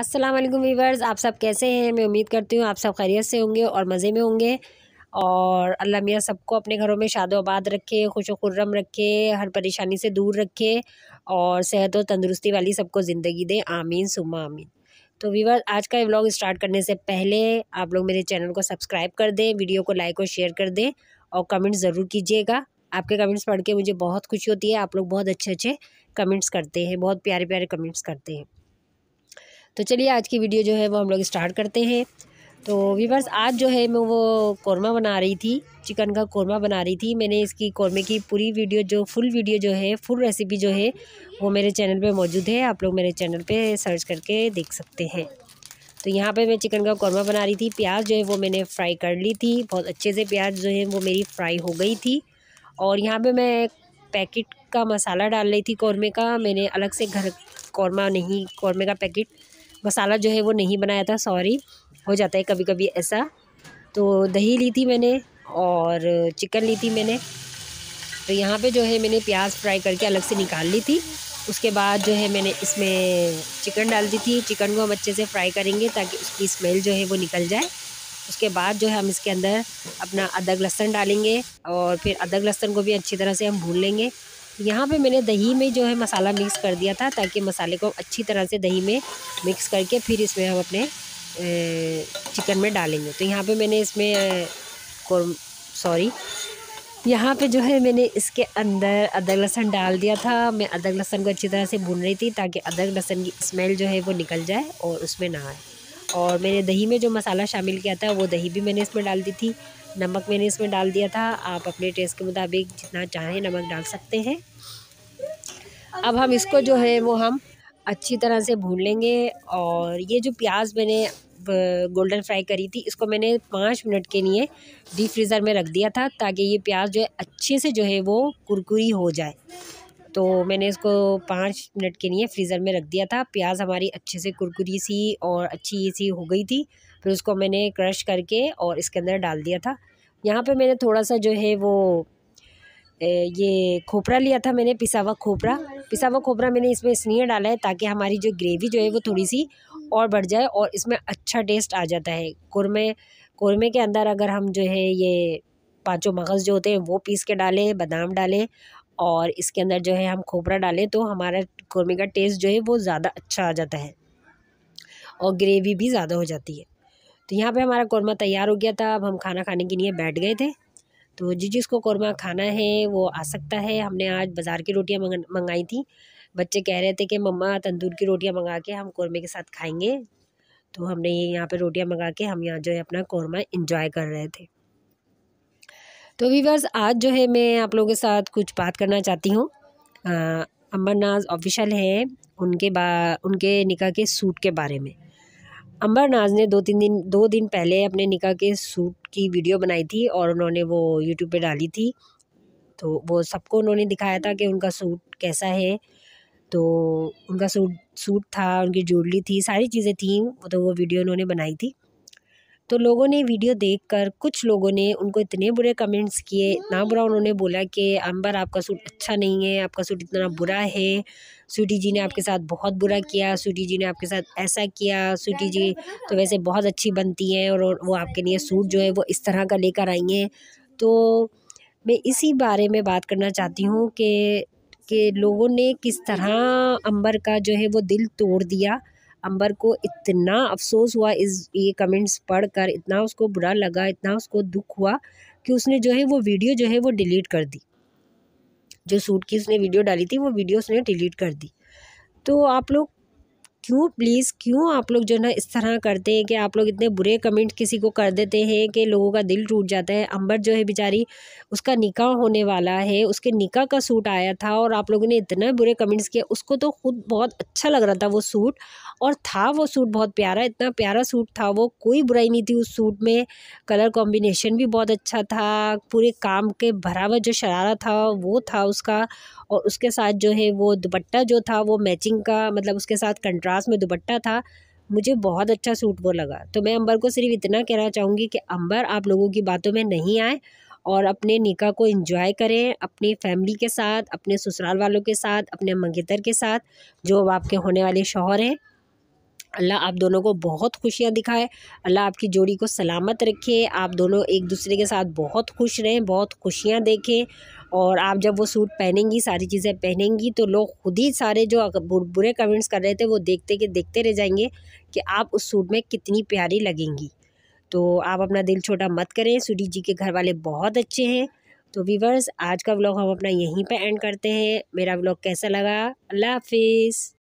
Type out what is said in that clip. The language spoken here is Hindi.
अस्सलाम वालेकुम वीवर्स आप सब कैसे हैं मैं उम्मीद करती हूँ आप सब खैरियत से होंगे और मज़े में होंगे और अल्लाह मियाँ सबको अपने घरों में शादो आबाद रखे खुश खुर्रम रखे हर परेशानी से दूर रखे और सेहत और तंदुरुस्ती वाली सबको ज़िंदगी दें आमीन सुमा आमीन तो वीवर आज का व्लॉग स्टार्ट करने से पहले आप लोग मेरे चैनल को सब्सक्राइब कर दें वीडियो को लाइक और शेयर कर दें और कमेंट ज़रूर कीजिएगा आपके कमेंट्स पढ़ के मुझे बहुत खुशी होती है आप लोग बहुत अच्छे अच्छे कमेंट्स करते हैं बहुत प्यारे प्यारे कमेंट्स करते हैं तो चलिए आज की वीडियो जो है वो हम लोग स्टार्ट करते हैं तो वीवर्स आज जो है मैं वो कौरमा बना रही थी चिकन का कौरमा बना रही थी मैंने इसकी कौरमे की पूरी वीडियो जो फुल वीडियो जो है फुल रेसिपी जो है वो मेरे चैनल पे मौजूद है आप लोग मेरे चैनल पे सर्च करके देख सकते हैं तो यहाँ पे मैं चिकन का कौरमा बना रही थी प्याज जो है वो मैंने फ्राई कर ली थी बहुत अच्छे से प्याज जो है वो मेरी फ्राई हो गई थी और यहाँ पर मैं पैकेट का मसाला डाल रही थी कौरमे का मैंने अलग से घर कौरमा नहीं कौरमे का पैकेट मसाला जो है वो नहीं बनाया था सॉरी हो जाता है कभी कभी ऐसा तो दही ली थी मैंने और चिकन ली थी मैंने तो यहाँ पे जो है मैंने प्याज फ्राई करके अलग से निकाल ली थी उसके बाद जो है मैंने इसमें चिकन डाल दी थी चिकन को हम अच्छे से फ्राई करेंगे ताकि उसकी स्मेल जो है वो निकल जाए उसके बाद जो है हम इसके अंदर अपना अदरक लहसन डालेंगे और फिर अदरक लहसन को भी अच्छी तरह से हम भून लेंगे यहाँ पे मैंने दही में जो है मसाला मिक्स कर दिया था ताकि मसाले को अच्छी तरह से दही में मिक्स करके फिर इसमें हम अपने चिकन में डालेंगे तो यहाँ पे मैंने इसमें सॉरी यहाँ पे जो है मैंने इसके अंदर अदरक लहसन डाल दिया था मैं अदरक लहसन को अच्छी तरह से भून रही थी ताकि अदरक लहसन की स्मेल जो है वो निकल जाए और उसमें ना आए और मैंने दही में जो मसाला शामिल किया था वो दही भी मैंने इसमें डाल दी थी नमक मैंने इसमें डाल दिया था आप अपने टेस्ट के मुताबिक जितना चाहें नमक डाल सकते हैं अब हम इसको जो है वो हम अच्छी तरह से भून लेंगे और ये जो प्याज मैंने गोल्डन फ्राई करी थी इसको मैंने पाँच मिनट के लिए डीप फ्रीज़र में रख दिया था ताकि ये प्याज जो है अच्छे से जो है वो कुरकुरी हो जाए तो मैंने इसको पाँच मिनट के लिए फ्रीज़र में रख दिया था प्याज हमारी अच्छे से कुरकुरी सी और अच्छी सी हो गई थी फिर उसको मैंने क्रश करके और इसके अंदर डाल दिया था यहाँ पे मैंने थोड़ा सा जो है वो ये खोपरा लिया था मैंने पिसा हुआ खोपरा पिसा हुआ खोपरा मैंने इसमें इसलिए डाला है ताकि हमारी जो ग्रेवी जो है वो थोड़ी सी और बढ़ जाए और इसमें अच्छा टेस्ट आ जाता है कुरमे कुरमे के अंदर अगर हम जो है ये पाँचों मगज़ जो होते हैं वो पीस के डालें बादाम डालें और इसके अंदर जो है हम खोपरा डालें तो हमारा कौरमे का टेस्ट जो है वो ज़्यादा अच्छा आ जाता है और ग्रेवी भी ज़्यादा हो जाती है तो यहाँ पे हमारा कौरमा तैयार हो गया था अब हम खाना खाने के लिए बैठ गए थे तो जी जिसको कौरमा खाना है वो आ सकता है हमने आज बाज़ार की रोटियाँ मंगाई थी बच्चे कह रहे थे कि मम्मा तंदूर की रोटियाँ मंगा के हम कौरमे के साथ खाएंगे तो हमने ये यहाँ पे रोटियाँ मंगा के हम यहाँ जो है अपना कौरमा इंजॉय कर रहे थे तो वीवर्स आज जो है मैं आप लोगों के साथ कुछ बात करना चाहती हूँ अमरनाज ऑफिशल हैं उनके बा उनके निका के सूट के बारे में अम्बरनाज ने दो तीन दिन दो दिन पहले अपने निकाह के सूट की वीडियो बनाई थी और उन्होंने वो यूट्यूब पे डाली थी तो वो सबको उन्होंने दिखाया था कि उनका सूट कैसा है तो उनका सूट सूट था उनकी ज्वेलरी थी सारी चीज़ें थी तो वो वीडियो उन्होंने बनाई थी तो लोगों ने वीडियो देखकर कुछ लोगों ने उनको इतने बुरे कमेंट्स किए इतना बुरा उन्होंने बोला कि अंबर आपका सूट अच्छा नहीं है आपका सूट इतना बुरा है सूटी जी ने आपके साथ बहुत बुरा किया स्वीटी जी ने आपके साथ ऐसा किया सूटी जी तो वैसे बहुत अच्छी बनती हैं और वो आपके लिए सूट जो है वो इस तरह का लेकर आई हैं तो मैं इसी बारे में बात करना चाहती हूँ कि कि लोगों ने किस तरह अंबर का जो है वो दिल तोड़ दिया अंबर को इतना अफसोस हुआ इस ये कमेंट्स पढ़कर इतना उसको बुरा लगा इतना उसको दुख हुआ कि उसने जो है वो वीडियो जो है वो डिलीट कर दी जो सूट की उसने वीडियो डाली थी वो वीडियो उसने डिलीट कर दी तो आप लोग क्यों प्लीज़ क्यों आप लोग जो है ना इस तरह करते हैं कि आप लोग इतने बुरे कमेंट किसी को कर देते हैं कि लोगों का दिल टूट जाता है अंबर जो है बेचारी उसका निकाह होने वाला है उसके निकाह का सूट आया था और आप लोगों ने इतना बुरे कमेंट्स किया उसको तो खुद बहुत अच्छा लग रहा था वो सूट और था वो सूट बहुत प्यारा इतना प्यारा सूट था वो कोई बुराई नहीं थी उस सूट में कलर कॉम्बिनेशन भी बहुत अच्छा था पूरे काम के भरा हुआ जो शरारा था वो था उसका और उसके साथ जो है वो दुपट्टा जो था वो मैचिंग का मतलब उसके साथ कंट्रा मद्रास में दुपट्टा था मुझे बहुत अच्छा सूट वो लगा तो मैं अंबर को सिर्फ इतना कहना चाहूँगी कि अंबर आप लोगों की बातों में नहीं आए और अपने निका को इन्जॉय करें अपनी फैमिली के साथ अपने ससुराल वालों के साथ अपने मंगेतर के साथ जो अब आपके होने वाले शोहर हैं अल्लाह आप दोनों को बहुत खुशियाँ दिखाए अल्लाह आपकी जोड़ी को सलामत रखे आप दोनों एक दूसरे के साथ बहुत खुश रहें बहुत खुशियाँ देखें और आप जब वो सूट पहनेंगी सारी चीज़ें पहनेंगी तो लोग खुद ही सारे जो बुरे कमेंट्स कर रहे थे वो देखते के देखते रह जाएंगे कि आप उस सूट में कितनी प्यारी लगेंगी तो आप अपना दिल छोटा मत करें सूरी जी के घर वाले बहुत अच्छे हैं तो वीवर्स आज का व्लॉग हम अपना यहीं पे एंड करते हैं मेरा व्लॉग कैसा लगा अल्लाह हाफिज़